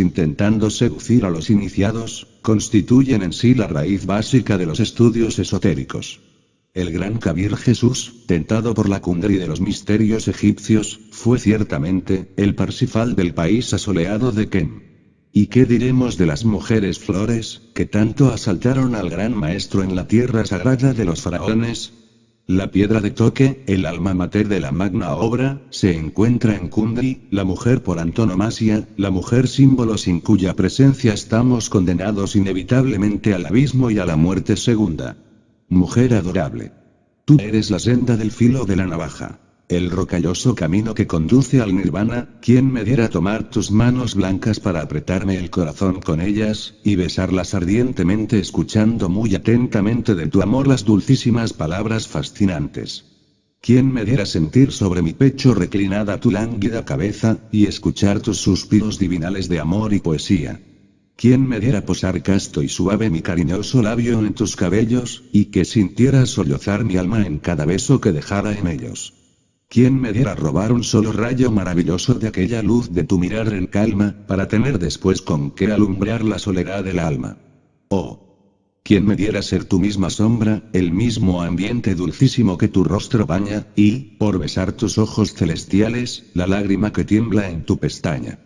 intentando seducir a los iniciados, constituyen en sí la raíz básica de los estudios esotéricos. El gran Kabir Jesús, tentado por la y de los misterios egipcios, fue ciertamente el Parsifal del país asoleado de Ken. ¿Y qué diremos de las mujeres flores, que tanto asaltaron al gran maestro en la tierra sagrada de los faraones, la piedra de toque, el alma mater de la magna obra, se encuentra en Kundri, la mujer por antonomasia, la mujer símbolo sin cuya presencia estamos condenados inevitablemente al abismo y a la muerte segunda. Mujer adorable. Tú eres la senda del filo de la navaja el rocalloso camino que conduce al nirvana, ¿quién me diera tomar tus manos blancas para apretarme el corazón con ellas, y besarlas ardientemente escuchando muy atentamente de tu amor las dulcísimas palabras fascinantes? ¿Quién me diera sentir sobre mi pecho reclinada tu lánguida cabeza, y escuchar tus suspiros divinales de amor y poesía? ¿Quién me diera posar casto y suave mi cariñoso labio en tus cabellos, y que sintiera sollozar mi alma en cada beso que dejara en ellos? ¿Quién me diera robar un solo rayo maravilloso de aquella luz de tu mirar en calma, para tener después con qué alumbrar la soledad del alma? Oh. ¿Quién me diera ser tu misma sombra, el mismo ambiente dulcísimo que tu rostro baña, y, por besar tus ojos celestiales, la lágrima que tiembla en tu pestaña?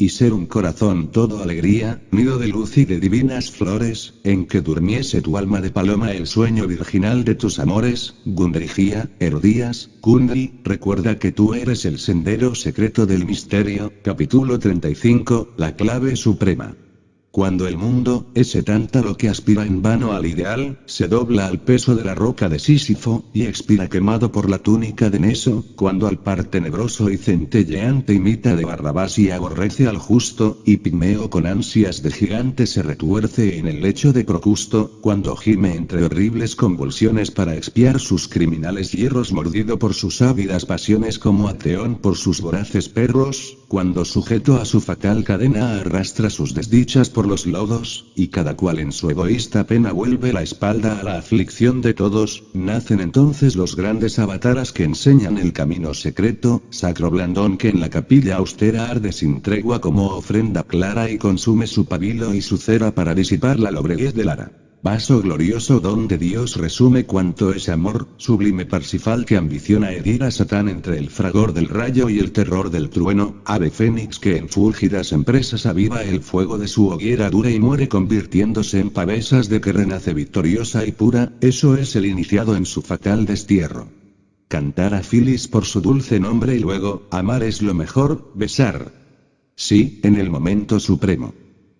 y ser un corazón todo alegría, nido de luz y de divinas flores, en que durmiese tu alma de paloma el sueño virginal de tus amores, Gundrigía, Herodías, Kundri, recuerda que tú eres el sendero secreto del misterio, capítulo 35, la clave suprema. Cuando el mundo, ese lo que aspira en vano al ideal, se dobla al peso de la roca de Sísifo, y expira quemado por la túnica de Neso, cuando al par tenebroso y centelleante imita de Barrabás y aborrece al justo, y Pigmeo con ansias de gigante se retuerce en el lecho de Procusto, cuando gime entre horribles convulsiones para expiar sus criminales hierros mordido por sus ávidas pasiones como Ateón por sus voraces perros, cuando sujeto a su fatal cadena arrastra sus desdichas por por los lodos, y cada cual en su egoísta pena vuelve la espalda a la aflicción de todos, nacen entonces los grandes avataras que enseñan el camino secreto, sacro blandón que en la capilla austera arde sin tregua como ofrenda clara y consume su pabilo y su cera para disipar la lobreguez del ara vaso glorioso donde Dios resume cuanto es amor, sublime Parsifal que ambiciona herir a Satán entre el fragor del rayo y el terror del trueno, ave fénix que en fúlgidas empresas aviva el fuego de su hoguera dura y muere convirtiéndose en pavesas de que renace victoriosa y pura, eso es el iniciado en su fatal destierro. Cantar a Filis por su dulce nombre y luego, amar es lo mejor, besar. Sí, en el momento supremo.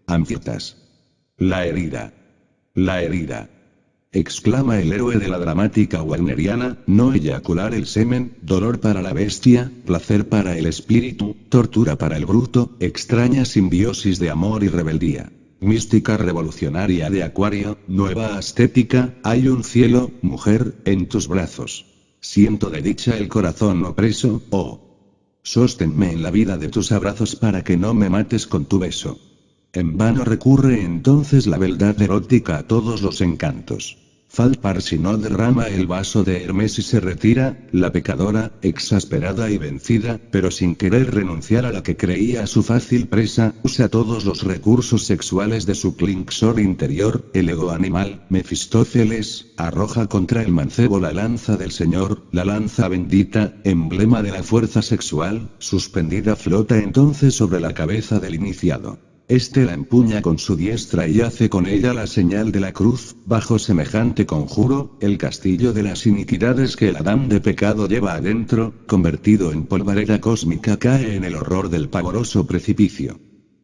Amfietas. La herida. La herida. Exclama el héroe de la dramática wagneriana, no eyacular el semen, dolor para la bestia, placer para el espíritu, tortura para el bruto, extraña simbiosis de amor y rebeldía. Mística revolucionaria de Acuario, nueva estética, hay un cielo, mujer, en tus brazos. Siento de dicha el corazón opreso, oh. sostenme en la vida de tus abrazos para que no me mates con tu beso. En vano recurre entonces la beldad erótica a todos los encantos. Falpar si no derrama el vaso de Hermes y se retira, la pecadora, exasperada y vencida, pero sin querer renunciar a la que creía su fácil presa, usa todos los recursos sexuales de su clinxor interior, el ego animal, Mefistófeles, arroja contra el mancebo la lanza del Señor, la lanza bendita, emblema de la fuerza sexual, suspendida flota entonces sobre la cabeza del iniciado. Este la empuña con su diestra y hace con ella la señal de la cruz, bajo semejante conjuro, el castillo de las iniquidades que el Adán de pecado lleva adentro, convertido en polvareda cósmica cae en el horror del pavoroso precipicio.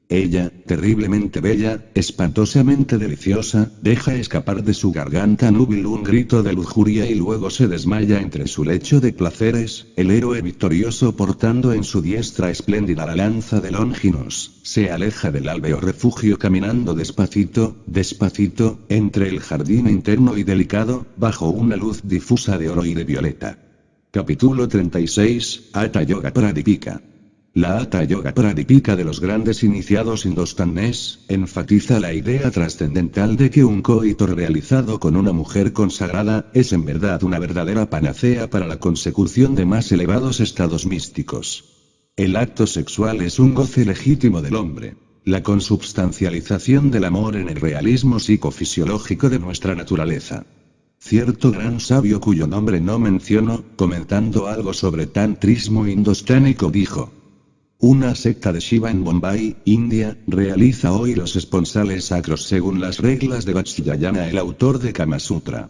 Ella, terriblemente bella, espantosamente deliciosa, deja escapar de su garganta núbil un grito de lujuria y luego se desmaya entre su lecho de placeres, el héroe victorioso portando en su diestra espléndida la lanza de Longinos, se aleja del albeo refugio caminando despacito, despacito, entre el jardín interno y delicado, bajo una luz difusa de oro y de violeta. Capítulo 36, Ata Yoga Pradipika. La Hatha Yoga Pradipika de los grandes iniciados indostanés, enfatiza la idea trascendental de que un coito realizado con una mujer consagrada, es en verdad una verdadera panacea para la consecución de más elevados estados místicos. El acto sexual es un goce legítimo del hombre. La consubstancialización del amor en el realismo psicofisiológico de nuestra naturaleza cierto gran sabio cuyo nombre no menciono, comentando algo sobre tantrismo indostánico, dijo, una secta de Shiva en Bombay, India, realiza hoy los esponsales sacros según las reglas de Vatsyayana el autor de Kama Sutra.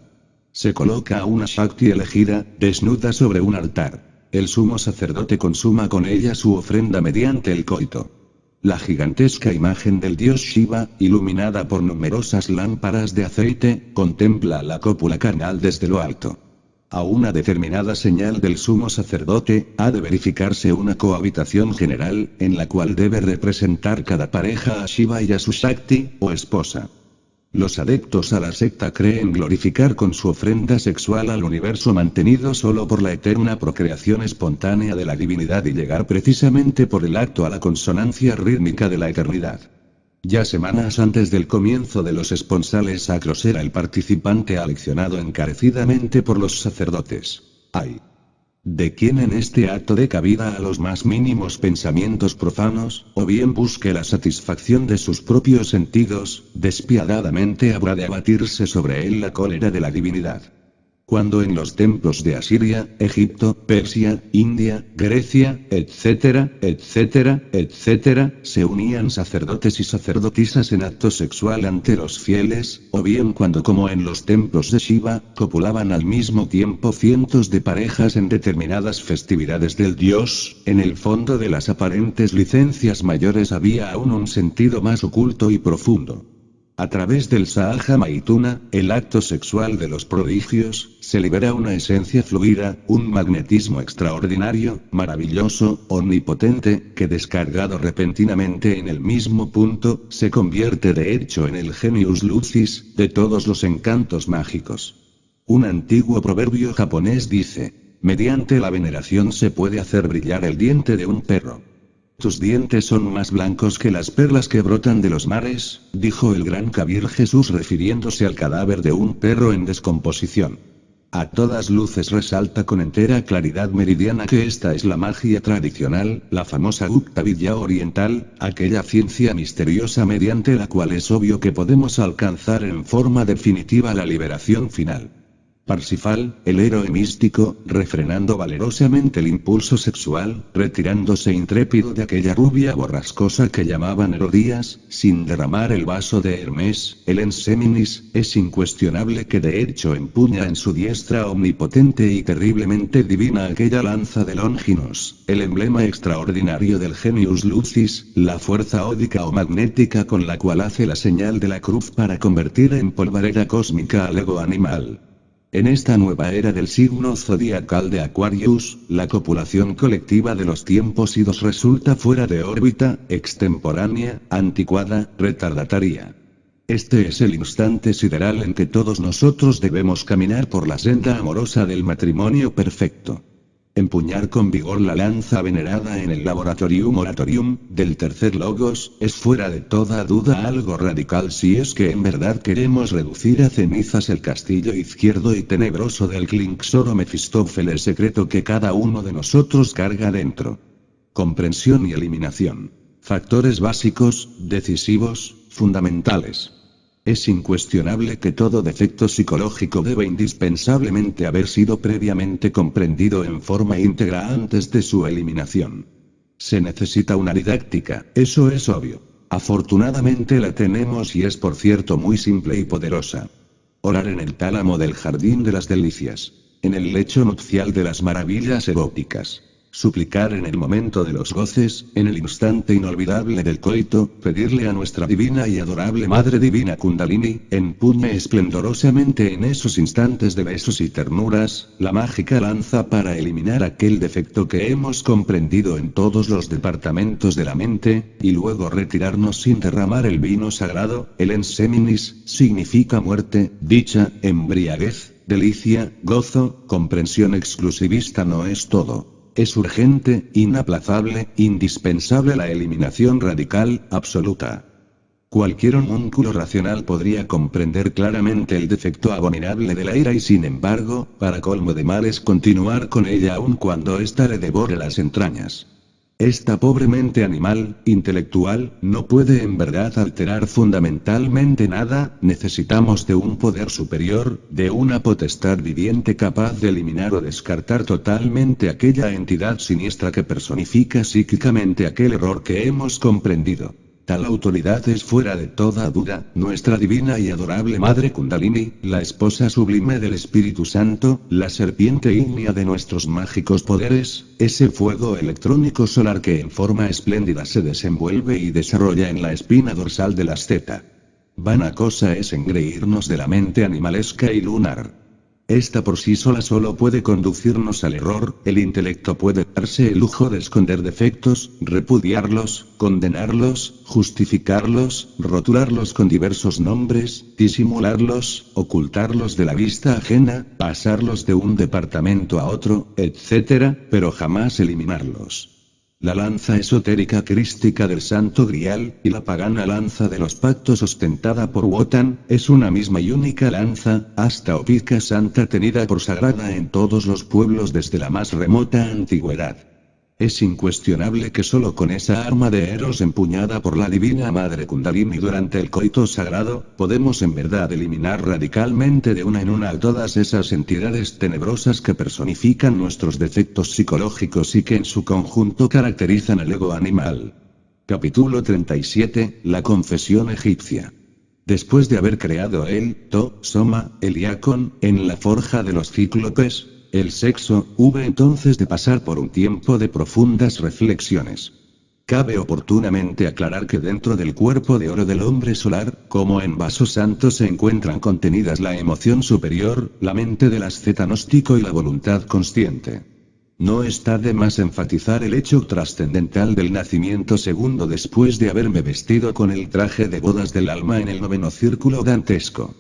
Se coloca a una Shakti elegida, desnuda sobre un altar. El sumo sacerdote consuma con ella su ofrenda mediante el coito. La gigantesca imagen del dios Shiva, iluminada por numerosas lámparas de aceite, contempla la cópula carnal desde lo alto a una determinada señal del sumo sacerdote, ha de verificarse una cohabitación general, en la cual debe representar cada pareja a Shiva y a su Shakti, o esposa. Los adeptos a la secta creen glorificar con su ofrenda sexual al universo mantenido solo por la eterna procreación espontánea de la divinidad y llegar precisamente por el acto a la consonancia rítmica de la eternidad. Ya semanas antes del comienzo de los esponsales sacros era el participante aleccionado encarecidamente por los sacerdotes. ¡Ay! ¿De quien en este acto de cabida a los más mínimos pensamientos profanos, o bien busque la satisfacción de sus propios sentidos, despiadadamente habrá de abatirse sobre él la cólera de la divinidad? cuando en los templos de Asiria, Egipto, Persia, India, Grecia, etcétera, etcétera, etcétera, se unían sacerdotes y sacerdotisas en acto sexual ante los fieles, o bien cuando como en los templos de Shiva, copulaban al mismo tiempo cientos de parejas en determinadas festividades del dios, en el fondo de las aparentes licencias mayores había aún un sentido más oculto y profundo. A través del Sahaja Maituna, el acto sexual de los prodigios, se libera una esencia fluida, un magnetismo extraordinario, maravilloso, omnipotente, que descargado repentinamente en el mismo punto, se convierte de hecho en el genius lucis, de todos los encantos mágicos. Un antiguo proverbio japonés dice, mediante la veneración se puede hacer brillar el diente de un perro. Tus dientes son más blancos que las perlas que brotan de los mares, dijo el gran Kabir Jesús refiriéndose al cadáver de un perro en descomposición. A todas luces resalta con entera claridad meridiana que esta es la magia tradicional, la famosa Gupta oriental, aquella ciencia misteriosa mediante la cual es obvio que podemos alcanzar en forma definitiva la liberación final. Parsifal, el héroe místico, refrenando valerosamente el impulso sexual, retirándose intrépido de aquella rubia borrascosa que llamaban Herodías, sin derramar el vaso de Hermes, el enséminis, es incuestionable que de hecho empuña en su diestra omnipotente y terriblemente divina aquella lanza de Longinos, el emblema extraordinario del genius lucis, la fuerza ódica o magnética con la cual hace la señal de la cruz para convertir en polvareda cósmica al ego animal. En esta nueva era del signo zodiacal de Aquarius, la copulación colectiva de los tiempos idos resulta fuera de órbita, extemporánea, anticuada, retardataria. Este es el instante sideral en que todos nosotros debemos caminar por la senda amorosa del matrimonio perfecto. Empuñar con vigor la lanza venerada en el Laboratorium Oratorium, del tercer Logos, es fuera de toda duda algo radical si es que en verdad queremos reducir a cenizas el castillo izquierdo y tenebroso del Klinxoro Mefistófeles secreto que cada uno de nosotros carga dentro. Comprensión y eliminación. Factores básicos, decisivos, fundamentales. Es incuestionable que todo defecto psicológico debe indispensablemente haber sido previamente comprendido en forma íntegra antes de su eliminación. Se necesita una didáctica, eso es obvio. Afortunadamente la tenemos y es por cierto muy simple y poderosa. Orar en el tálamo del jardín de las delicias. En el lecho nupcial de las maravillas eróticas suplicar en el momento de los goces, en el instante inolvidable del coito, pedirle a nuestra divina y adorable Madre Divina Kundalini, empuñe esplendorosamente en esos instantes de besos y ternuras, la mágica lanza para eliminar aquel defecto que hemos comprendido en todos los departamentos de la mente, y luego retirarnos sin derramar el vino sagrado, el enseminis, significa muerte, dicha, embriaguez, delicia, gozo, comprensión exclusivista no es todo. Es urgente, inaplazable, indispensable la eliminación radical, absoluta. Cualquier homúnculo racional podría comprender claramente el defecto abominable de la ira y sin embargo, para colmo de males continuar con ella aun cuando ésta le devore las entrañas. Esta pobre mente animal, intelectual, no puede en verdad alterar fundamentalmente nada, necesitamos de un poder superior, de una potestad viviente capaz de eliminar o descartar totalmente aquella entidad siniestra que personifica psíquicamente aquel error que hemos comprendido. Tal autoridad es fuera de toda duda, nuestra divina y adorable Madre Kundalini, la esposa sublime del Espíritu Santo, la serpiente ígnea de nuestros mágicos poderes, ese fuego electrónico solar que en forma espléndida se desenvuelve y desarrolla en la espina dorsal de la Z. Vana cosa es engreírnos de la mente animalesca y lunar. Esta por sí sola solo puede conducirnos al error, el intelecto puede darse el lujo de esconder defectos, repudiarlos, condenarlos, justificarlos, rotularlos con diversos nombres, disimularlos, ocultarlos de la vista ajena, pasarlos de un departamento a otro, etc., pero jamás eliminarlos. La lanza esotérica crística del Santo Grial, y la pagana lanza de los pactos ostentada por Wotan, es una misma y única lanza, hasta opica santa tenida por sagrada en todos los pueblos desde la más remota antigüedad. Es incuestionable que solo con esa arma de Eros empuñada por la divina madre Kundalini durante el coito sagrado, podemos en verdad eliminar radicalmente de una en una a todas esas entidades tenebrosas que personifican nuestros defectos psicológicos y que en su conjunto caracterizan al ego animal. Capítulo 37, La confesión egipcia. Después de haber creado el To, Soma, Eliacon, en la forja de los cíclopes, el sexo, hube entonces de pasar por un tiempo de profundas reflexiones. Cabe oportunamente aclarar que dentro del cuerpo de oro del hombre solar, como en vaso santo, se encuentran contenidas la emoción superior, la mente del asceta y la voluntad consciente. No está de más enfatizar el hecho trascendental del nacimiento segundo después de haberme vestido con el traje de bodas del alma en el noveno círculo dantesco.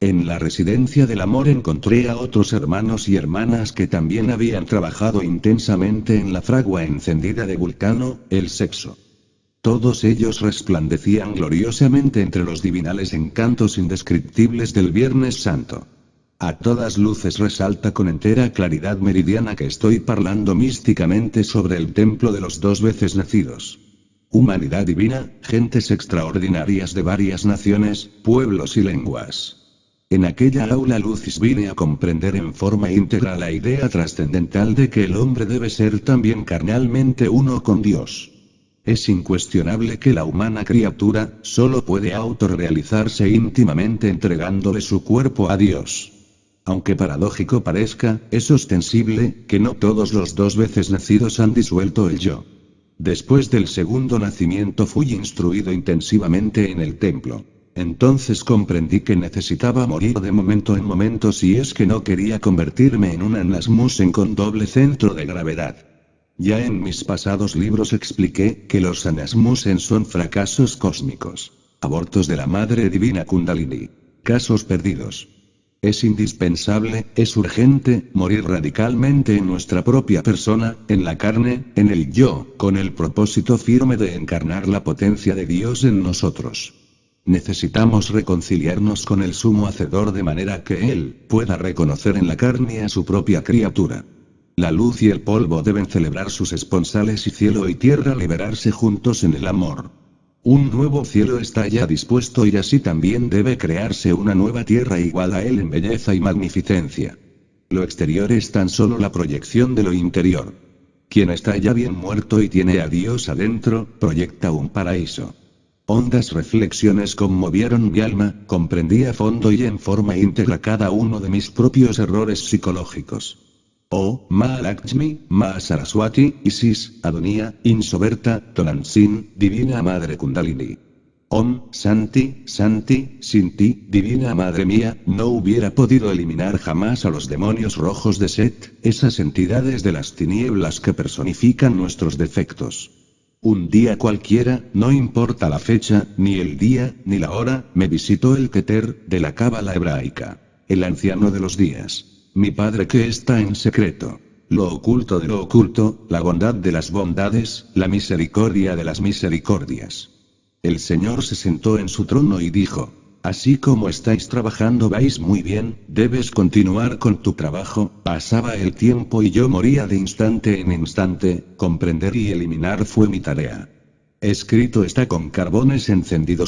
En la residencia del amor encontré a otros hermanos y hermanas que también habían trabajado intensamente en la fragua encendida de Vulcano, el sexo. Todos ellos resplandecían gloriosamente entre los divinales encantos indescriptibles del Viernes Santo. A todas luces resalta con entera claridad meridiana que estoy parlando místicamente sobre el templo de los dos veces nacidos. Humanidad divina, gentes extraordinarias de varias naciones, pueblos y lenguas. En aquella aula Lucis vine a comprender en forma íntegra la idea trascendental de que el hombre debe ser también carnalmente uno con Dios. Es incuestionable que la humana criatura solo puede autorrealizarse íntimamente entregándole su cuerpo a Dios. Aunque paradójico parezca, es ostensible que no todos los dos veces nacidos han disuelto el yo. Después del segundo nacimiento fui instruido intensivamente en el templo. Entonces comprendí que necesitaba morir de momento en momento si es que no quería convertirme en un Anasmusen con doble centro de gravedad. Ya en mis pasados libros expliqué que los Anasmusen son fracasos cósmicos, abortos de la madre divina Kundalini, casos perdidos. Es indispensable, es urgente, morir radicalmente en nuestra propia persona, en la carne, en el yo, con el propósito firme de encarnar la potencia de Dios en nosotros. Necesitamos reconciliarnos con el sumo hacedor de manera que él pueda reconocer en la carne a su propia criatura. La luz y el polvo deben celebrar sus esponsales y cielo y tierra liberarse juntos en el amor. Un nuevo cielo está ya dispuesto y así también debe crearse una nueva tierra igual a él en belleza y magnificencia. Lo exterior es tan solo la proyección de lo interior. Quien está ya bien muerto y tiene a Dios adentro, proyecta un paraíso. Hondas reflexiones conmovieron mi alma, comprendí a fondo y en forma íntegra cada uno de mis propios errores psicológicos. Oh, Ma Mahasaraswati, Saraswati, Isis, Adonía, Insoberta, Tolansin, Divina Madre Kundalini. Om, Santi, Santi, Sinti, divina madre mía, no hubiera podido eliminar jamás a los demonios rojos de Set, esas entidades de las tinieblas que personifican nuestros defectos. Un día cualquiera, no importa la fecha, ni el día, ni la hora, me visitó el Keter, de la cábala hebraica. El anciano de los días. Mi padre que está en secreto lo oculto de lo oculto, la bondad de las bondades, la misericordia de las misericordias. El Señor se sentó en su trono y dijo, Así como estáis trabajando vais muy bien, debes continuar con tu trabajo, pasaba el tiempo y yo moría de instante en instante, comprender y eliminar fue mi tarea. Escrito está con carbones encendidos.